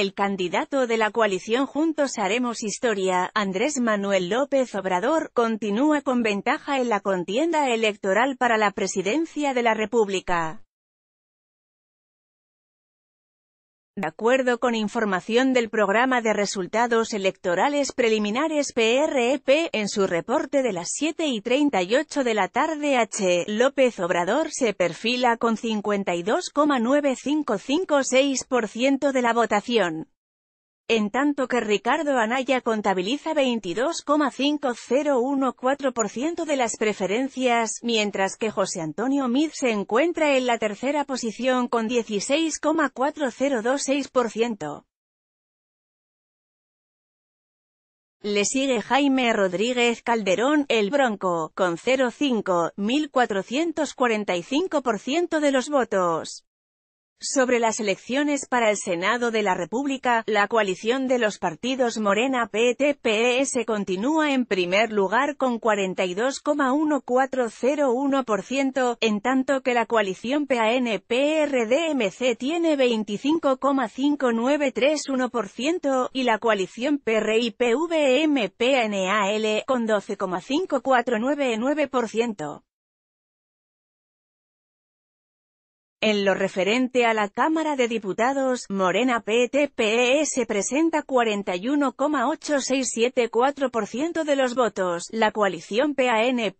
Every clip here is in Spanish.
El candidato de la coalición Juntos Haremos Historia, Andrés Manuel López Obrador, continúa con ventaja en la contienda electoral para la presidencia de la República. De acuerdo con información del Programa de Resultados Electorales Preliminares PREP, e en su reporte de las 7 y 38 de la tarde H. López Obrador se perfila con 52,9556% de la votación en tanto que Ricardo Anaya contabiliza 22,5014% de las preferencias, mientras que José Antonio Mid se encuentra en la tercera posición con 16,4026%. Le sigue Jaime Rodríguez Calderón, el Bronco, con 0,5, de los votos. Sobre las elecciones para el Senado de la República, la coalición de los partidos Morena PTPS e continúa en primer lugar con 42,1401%, en tanto que la coalición PAN-PRDMC tiene 25,5931% y la coalición PRI-PVM-PNAL e con 12,5499%. En lo referente a la Cámara de Diputados, Morena PTPES presenta 41,8674% de los votos, la coalición PAN-PRDMC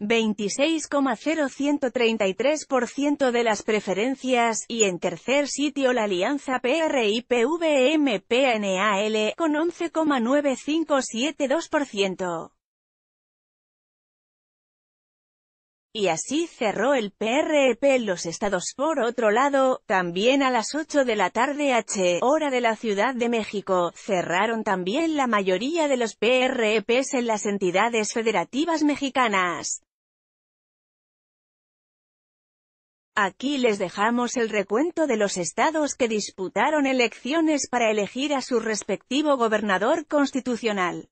26,0133% de las preferencias, y en tercer sitio la alianza PRI-PVM-PNAL con 11,9572%. Y así cerró el PRP e en los estados. Por otro lado, también a las 8 de la tarde H, hora de la Ciudad de México, cerraron también la mayoría de los PRPs e en las entidades federativas mexicanas. Aquí les dejamos el recuento de los estados que disputaron elecciones para elegir a su respectivo gobernador constitucional.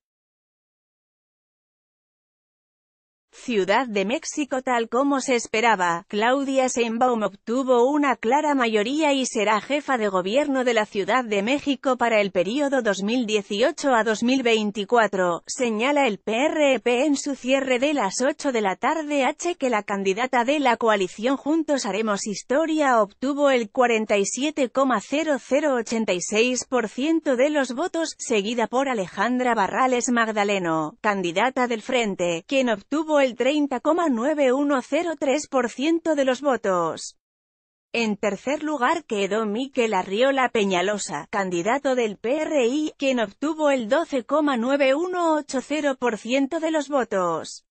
Ciudad de México tal como se esperaba, Claudia Sheinbaum obtuvo una clara mayoría y será jefa de gobierno de la Ciudad de México para el periodo 2018 a 2024, señala el PRP en su cierre de las 8 de la tarde H que la candidata de la coalición Juntos Haremos Historia obtuvo el 47,0086% de los votos, seguida por Alejandra Barrales Magdaleno, candidata del Frente, quien obtuvo el el 30,9103% de los votos. En tercer lugar quedó Miquel Arriola Peñalosa, candidato del PRI, quien obtuvo el 12,9180% de los votos.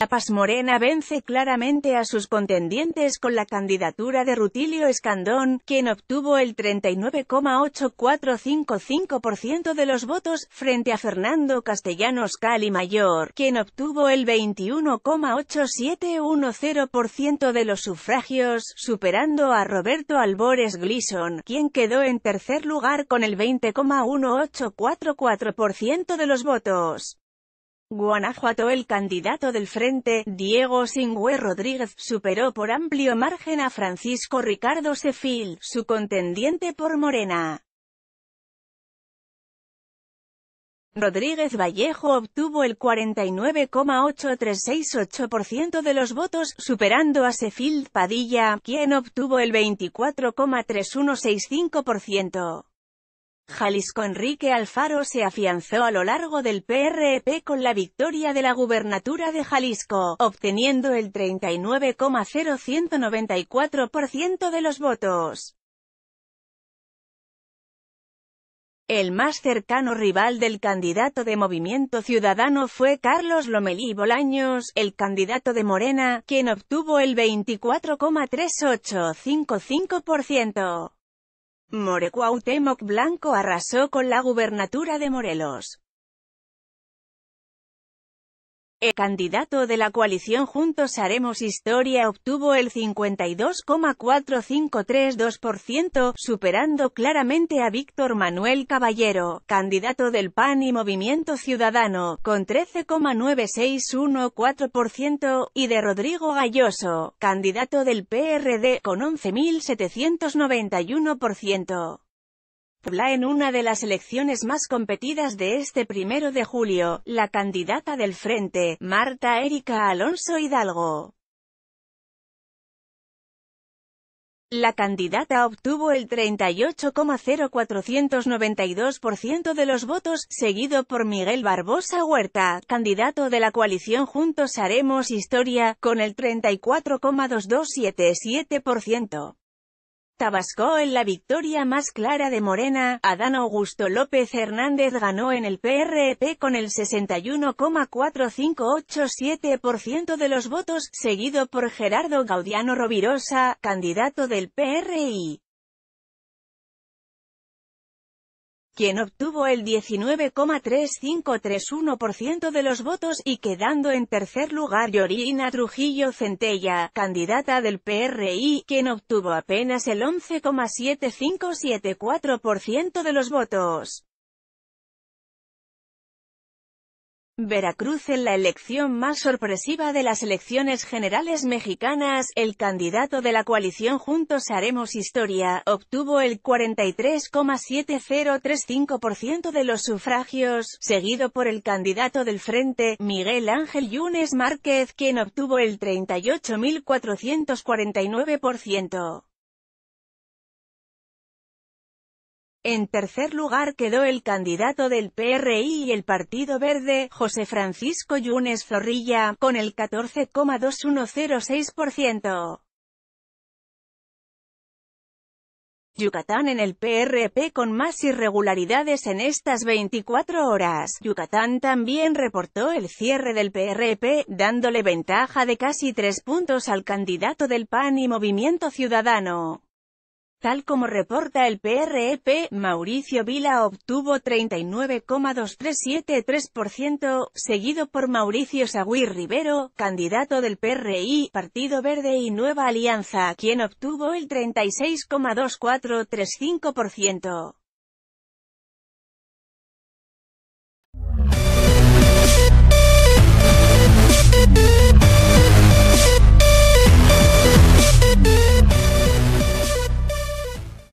La Paz Morena vence claramente a sus contendientes con la candidatura de Rutilio Escandón, quien obtuvo el 39,8455% de los votos, frente a Fernando Castellanos Cali Mayor, quien obtuvo el 21,8710% de los sufragios, superando a Roberto Albores Glisson, quien quedó en tercer lugar con el 20,1844% de los votos. Guanajuato El candidato del frente, Diego Singüe Rodríguez, superó por amplio margen a Francisco Ricardo Sefil, su contendiente por Morena. Rodríguez Vallejo obtuvo el 49,8368% de los votos, superando a Sefil Padilla, quien obtuvo el 24,3165%. Jalisco Enrique Alfaro se afianzó a lo largo del PRP e con la victoria de la gubernatura de Jalisco, obteniendo el 39,0194% de los votos. El más cercano rival del candidato de Movimiento Ciudadano fue Carlos Lomelí Bolaños, el candidato de Morena, quien obtuvo el 24,3855%. Temoc Blanco arrasó con la gubernatura de Morelos. El candidato de la coalición Juntos Haremos Historia obtuvo el 52,4532%, superando claramente a Víctor Manuel Caballero, candidato del PAN y Movimiento Ciudadano, con 13,9614%, y de Rodrigo Galloso, candidato del PRD, con 11.791% en una de las elecciones más competidas de este primero de julio, la candidata del Frente, Marta Erika Alonso Hidalgo. La candidata obtuvo el 38,0492% de los votos, seguido por Miguel Barbosa Huerta, candidato de la coalición Juntos Haremos Historia, con el 34,2277%. Tabasco en la victoria más clara de Morena, Adán Augusto López Hernández ganó en el PRP con el 61,4587% de los votos, seguido por Gerardo Gaudiano Rovirosa, candidato del PRI. quien obtuvo el 19,3531% de los votos y quedando en tercer lugar Yorina Trujillo Centella, candidata del PRI, quien obtuvo apenas el 11,7574% de los votos. Veracruz en la elección más sorpresiva de las elecciones generales mexicanas, el candidato de la coalición Juntos Haremos Historia, obtuvo el 43,7035% de los sufragios, seguido por el candidato del Frente, Miguel Ángel Yunes Márquez, quien obtuvo el 38.449%. En tercer lugar quedó el candidato del PRI y el Partido Verde, José Francisco Yunes Zorrilla, con el 14,2106%. Yucatán en el PRP con más irregularidades en estas 24 horas. Yucatán también reportó el cierre del PRP, dándole ventaja de casi tres puntos al candidato del PAN y Movimiento Ciudadano. Tal como reporta el PREP, e Mauricio Vila obtuvo 39,2373%, seguido por Mauricio Sagüí Rivero, candidato del PRI, Partido Verde y Nueva Alianza, quien obtuvo el 36,2435%.